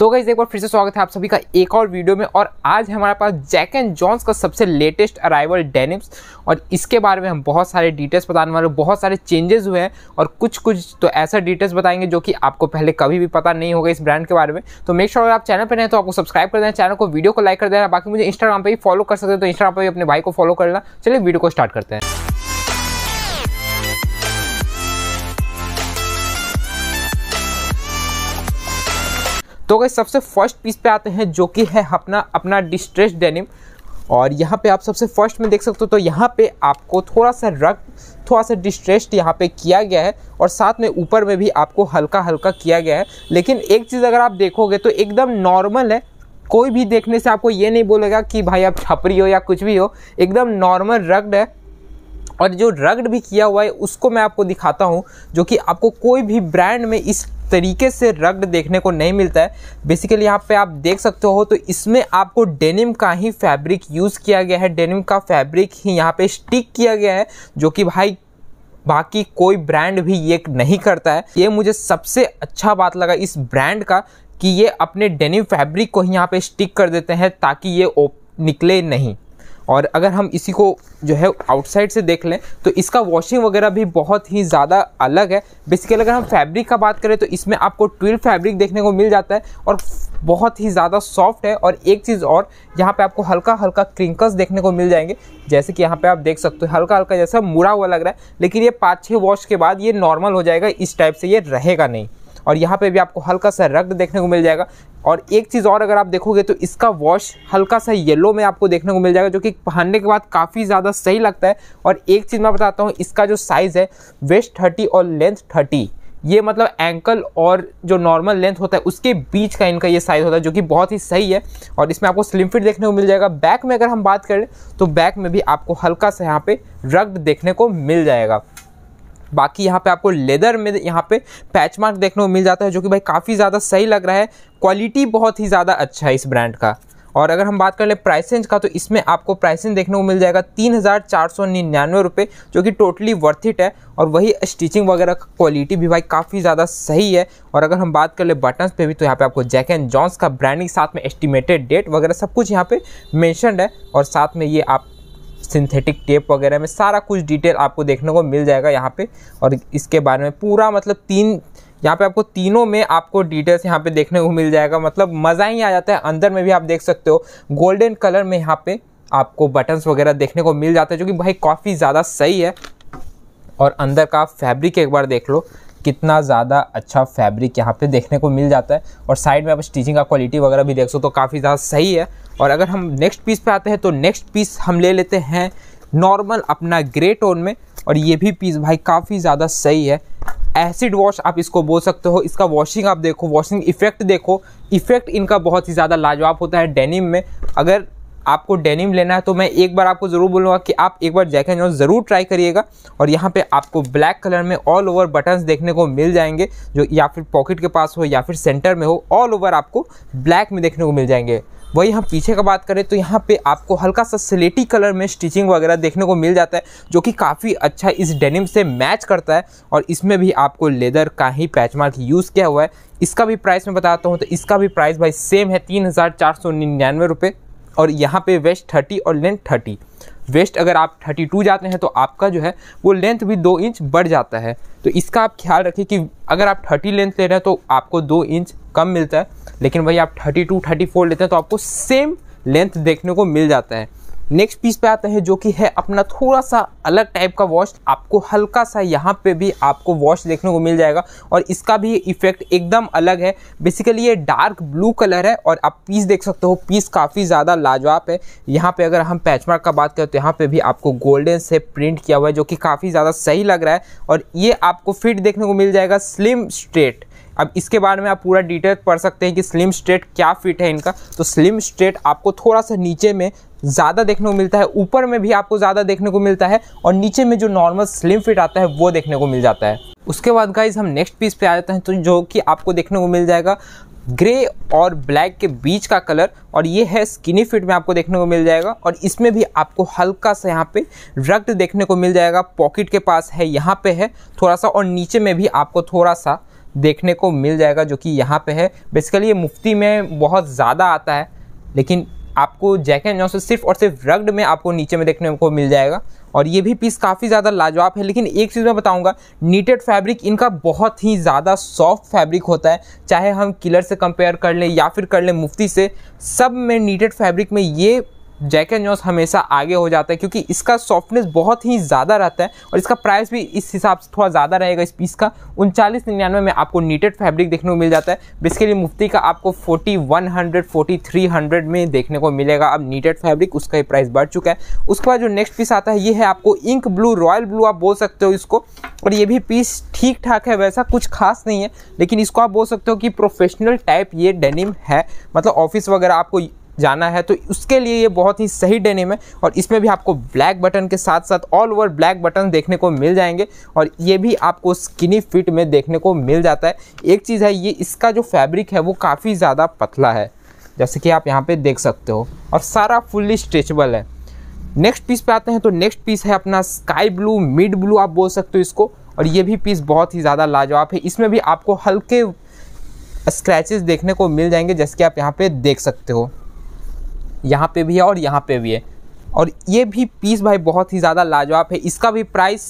तो गाइज एक बार फिर से स्वागत है आप सभी का एक और वीडियो में और आज हमारे पास जैक एंड जॉन्स का सबसे लेटेस्ट अराइवल डेनिम्स और इसके बारे में हम बहुत सारे डिटेल्स बताने वाले बहुत सारे चेंजेस हुए हैं और कुछ कुछ तो ऐसा डिटेल्स बताएंगे जो कि आपको पहले कभी भी पता नहीं होगा इस ब्रांड के बारे में तो मेक श्योर sure आप चैनल पर नहीं तो आपको सब्सक्राइब कर देना चैनल को वीडियो को लाइक कर देना बाकी मुझे इंस्टाग्राम पर भी फॉलो कर सकते हैं तो इंस्टाग्राम पर भी अपने भाई को फॉलो करना चलिए वीडियो को स्टार्ट करते हैं तो गई सबसे फर्स्ट पीस पे आते हैं जो कि है अपना अपना डिस्ट्रेस डेनिम और यहाँ पे आप सबसे फर्स्ट में देख सकते हो तो यहाँ पे आपको थोड़ा सा रग थोड़ा सा डिस्ट्रेस्ड यहाँ पे किया गया है और साथ में ऊपर में भी आपको हल्का हल्का किया गया है लेकिन एक चीज़ अगर आप देखोगे तो एकदम नॉर्मल है कोई भी देखने से आपको ये नहीं बोलेगा कि भाई आप छपरी हो या कुछ भी हो एकदम नॉर्मल रग्ड है और जो रग्ड भी किया हुआ है उसको मैं आपको दिखाता हूँ जो कि आपको कोई भी ब्रांड में इस तरीके से रग्ड देखने को नहीं मिलता है बेसिकली यहाँ पे आप देख सकते हो तो इसमें आपको डेनिम का ही फैब्रिक यूज़ किया गया है डेनिम का फैब्रिक ही यहाँ पे स्टिक किया गया है जो कि भाई बाकी कोई ब्रांड भी ये नहीं करता है ये मुझे सबसे अच्छा बात लगा इस ब्रांड का कि ये अपने डेनिम फैब्रिक को ही यहाँ पर स्टिक कर देते हैं ताकि ये निकले नहीं और अगर हम इसी को जो है आउटसाइड से देख लें तो इसका वॉशिंग वगैरह भी बहुत ही ज़्यादा अलग है बेसिकली अगर हम फैब्रिक का बात करें तो इसमें आपको ट्विल फैब्रिक देखने को मिल जाता है और बहुत ही ज़्यादा सॉफ्ट है और एक चीज़ और यहाँ पे आपको हल्का हल्का क्रिंकल्स देखने को मिल जाएंगे जैसे कि यहाँ पे आप देख सकते हो हल्का हल्का जैसा मुड़ा हुआ लग रहा है लेकिन ये पाँच छः वॉश के बाद ये नॉर्मल हो जाएगा इस टाइप से ये रहेगा नहीं और यहाँ पे भी आपको हल्का सा रक्त देखने को मिल जाएगा और एक चीज़ और अगर आप देखोगे तो इसका वॉश हल्का सा येलो में आपको देखने को मिल जाएगा जो कि पहनने के बाद काफ़ी ज़्यादा सही लगता है और एक चीज़ मैं बताता हूँ इसका जो साइज़ है वेस्ट थर्टी और लेंथ थर्टी ये मतलब एंकल और जो नॉर्मल लेंथ होता है उसके बीच का इनका ये साइज़ होता है जो कि बहुत ही सही है और इसमें आपको स्लिम फिट देखने को मिल जाएगा बैक में अगर हम बात करें तो बैक में भी आपको हल्का सा यहाँ पे रग्ड देखने को मिल जाएगा बाकी यहाँ पे आपको लेदर में यहाँ पे पैच मार्क देखने को मिल जाता है जो कि भाई काफ़ी ज़्यादा सही लग रहा है क्वालिटी बहुत ही ज़्यादा अच्छा है इस ब्रांड का और अगर हम बात कर ले प्राइसेंज का तो इसमें आपको प्राइसेंज देखने को मिल जाएगा तीन हज़ार चार सौ निन्यानवे रुपये जो कि टोटली वर्थ इट है और वही स्टिचिंग वगैरह का क्वालिटी भी भाई काफ़ी ज़्यादा सही है और अगर हम बात कर ले बटन्स पे भी तो यहाँ पे आपको जैक एंड जॉन्स का ब्रांडिंग साथ में एस्टिमेटेड डेट वगैरह सब कुछ यहाँ पे मैंशनड है और साथ में ये आप सिंथेटिक टेप वगैरह में सारा कुछ डिटेल आपको देखने को मिल जाएगा यहाँ पे और इसके बारे में पूरा मतलब तीन यहाँ पे आपको तीनों में आपको डिटेल्स यहाँ पे देखने को मिल जाएगा मतलब मज़ा ही आ जाता है अंदर में भी आप देख सकते हो गोल्डन कलर में यहाँ पे आपको बटन्स वगैरह देखने को मिल जाते हैं जो कि भाई काफ़ी ज़्यादा सही है और अंदर का फैब्रिक एक बार देख लो कितना ज़्यादा अच्छा फैब्रिक यहाँ पे देखने को मिल जाता है और साइड में आप स्टिचिंग का क्वालिटी वगैरह भी देख सकते हो तो काफ़ी ज़्यादा सही है और अगर हम नेक्स्ट पीस पे आते हैं तो नेक्स्ट पीस हम ले लेते हैं नॉर्मल अपना ग्रे टोन में और ये भी पीस भाई काफ़ी ज़्यादा सही है एसिड वॉश आप इसको बोल सकते हो इसका वॉशिंग आप देखो वॉशिंग इफेक्ट देखो इफेक्ट इनका बहुत ही ज़्यादा लाजवाब होता है डेनिम में अगर आपको डेनिम लेना है तो मैं एक बार आपको ज़रूर बोलूँगा कि आप एक बार जैक एंड ज़रूर ट्राई करिएगा और यहाँ पे आपको ब्लैक कलर में ऑल ओवर बटन्स देखने को मिल जाएंगे जो या फिर पॉकेट के पास हो या फिर सेंटर में हो ऑल ओवर आपको ब्लैक में देखने को मिल जाएंगे वही हम पीछे का बात करें तो यहाँ पे आपको हल्का सा स्लेटी कलर में स्टिचिंग वगैरह देखने को मिल जाता है जो कि काफ़ी अच्छा इस डेनिम से मैच करता है और इसमें भी आपको लेदर का ही पैच मार्क यूज़ किया हुआ है इसका भी प्राइस मैं बताता हूँ तो इसका भी प्राइस भाई सेम है तीन हज़ार चार सौ निन्यानवे रुपये और यहाँ पे वेस्ट थर्टी और लेंथ थर्टी वेस्ट अगर आप थर्टी टू जाते हैं तो आपका जो है वो लेंथ भी दो इंच बढ़ जाता है तो इसका आप ख्याल रखिए कि अगर आप थर्टी लेंथ ले रहे हैं तो आपको दो इंच कम मिलता है लेकिन वही आप थर्टी टू थर्टी फोर लेते हैं तो आपको सेम लेंथ देखने को मिल जाता है नेक्स्ट पीस पे आते हैं जो कि है अपना थोड़ा सा अलग टाइप का वॉश आपको हल्का सा यहाँ पे भी आपको वॉश देखने को मिल जाएगा और इसका भी इफेक्ट एकदम अलग है बेसिकली ये डार्क ब्लू कलर है और आप पीस देख सकते हो पीस काफ़ी ज़्यादा लाजवाब है यहाँ पे अगर हम पैचमार्क का बात करें तो यहाँ पे भी आपको गोल्डन से प्रिंट किया हुआ है जो कि काफ़ी ज़्यादा सही लग रहा है और ये आपको फिट देखने को मिल जाएगा स्लिम स्ट्रेट अब इसके बारे में आप पूरा डिटेल पढ़ सकते हैं कि स्लिम स्ट्रेट क्या फिट है इनका तो स्लिम स्ट्रेट आपको थोड़ा सा नीचे में ज़्यादा देखने को मिलता है ऊपर में भी आपको ज़्यादा देखने को मिलता है और नीचे में जो नॉर्मल स्लिम फिट आता है वो देखने को मिल जाता है उसके बाद गाइज हम नेक्स्ट पीस पे आ जाते हैं तो जो कि आपको देखने को मिल जाएगा ग्रे और ब्लैक के बीच का कलर और ये है स्किनी फिट में आपको देखने को मिल जाएगा और इसमें भी आपको हल्का सा यहाँ पे रक्त देखने को मिल जाएगा पॉकेट के पास है यहाँ पे है थोड़ा सा और नीचे में भी आपको थोड़ा सा देखने को मिल जाएगा जो कि यहाँ पे है बेसिकली ये मुफ्ती में बहुत ज़्यादा आता है लेकिन आपको जैक एंड जॉनसन सिर्फ और सिर्फ रग्ड में आपको नीचे में देखने को मिल जाएगा और ये भी पीस काफ़ी ज़्यादा लाजवाब है लेकिन एक चीज़ मैं बताऊँगा नीटेड फैब्रिक इनका बहुत ही ज़्यादा सॉफ्ट फैब्रिक होता है चाहे हम किलर से कंपेयर कर लें या फिर कर लें मुफ्ती से सब में नीटेड फैब्रिक में ये जैक एंड जॉन्स हमेशा आगे हो जाता है क्योंकि इसका सॉफ्टनेस बहुत ही ज़्यादा रहता है और इसका प्राइस भी इस हिसाब से थोड़ा ज़्यादा रहेगा इस पीस का उनचालीस निन्यानवे में आपको नीटेड फैब्रिक देखने को मिल जाता है लिए मुफ्ती का आपको forty one hundred forty three hundred में देखने को मिलेगा अब नीटेड फैब्रिक उसका ही प्राइस बढ़ चुका है उसके बाद जो नेक्स्ट पीस आता है ये है आपको इंक ब्लू रॉयल ब्लू आप बोल सकते हो इसको और ये भी पीस ठीक ठाक है वैसा कुछ खास नहीं है लेकिन इसको आप बोल सकते हो कि प्रोफेशनल टाइप ये डेनिम है मतलब ऑफिस वगैरह आपको जाना है तो उसके लिए ये बहुत ही सही डेनिम है और इसमें भी आपको ब्लैक बटन के साथ साथ ऑल ओवर ब्लैक बटन देखने को मिल जाएंगे और ये भी आपको स्किनी फिट में देखने को मिल जाता है एक चीज़ है ये इसका जो फैब्रिक है वो काफ़ी ज़्यादा पतला है जैसे कि आप यहाँ पे देख सकते हो और सारा फुल्ली स्ट्रेचबल है नेक्स्ट पीस पे आते हैं तो नेक्स्ट पीस है अपना स्काई ब्लू मिड ब्लू आप बोल सकते हो इसको और ये भी पीस बहुत ही ज़्यादा लाजवाब है इसमें भी आपको हल्के स्क्रैचेस देखने को मिल जाएंगे जैसे कि आप यहाँ पे देख सकते हो यहाँ पे भी है और यहाँ पे भी है और ये भी पीस भाई बहुत ही ज़्यादा लाजवाब है इसका भी प्राइस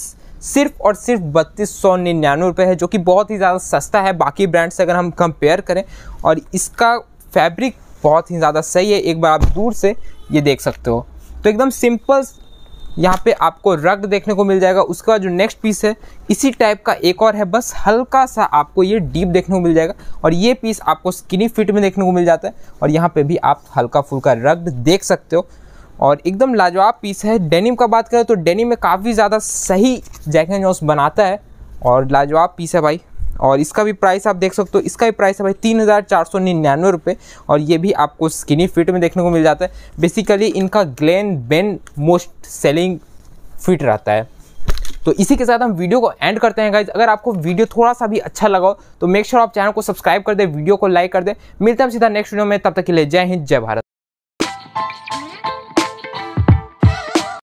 सिर्फ और सिर्फ बत्तीस सौ निन्यानवे रुपये है जो कि बहुत ही ज़्यादा सस्ता है बाकी ब्रांड से अगर हम कंपेयर करें और इसका फैब्रिक बहुत ही ज़्यादा सही है एक बार आप दूर से ये देख सकते हो तो एकदम सिंपल यहाँ पे आपको रग देखने को मिल जाएगा उसके बाद जो नेक्स्ट पीस है इसी टाइप का एक और है बस हल्का सा आपको ये डीप देखने को मिल जाएगा और ये पीस आपको स्किनी फिट में देखने को मिल जाता है और यहाँ पे भी आप हल्का फुल्का रग देख सकते हो और एकदम लाजवाब पीस है डेनिम का बात करें तो डेनिम में काफ़ी ज़्यादा सही जैकेट जॉन्स बनाता है और लाजवाब पीस है भाई और इसका भी प्राइस आप देख सकते हो इसका भी प्राइस है भाई तीन हज़ार चार सौ निन्यानवे रुपये और ये भी आपको स्किनी फिट में देखने को मिल जाता है बेसिकली इनका ग्लैन बेन मोस्ट सेलिंग फिट रहता है तो इसी के साथ हम वीडियो को एंड करते हैं गाइज अगर आपको वीडियो थोड़ा सा भी अच्छा लगा हो तो मेक श्योर sure आप चैनल को सब्सक्राइब कर दें वीडियो को लाइक कर दें मिलते हैं सीधा नेक्स्ट वीडियो में तब तक के लिए जय हिंद जय भारत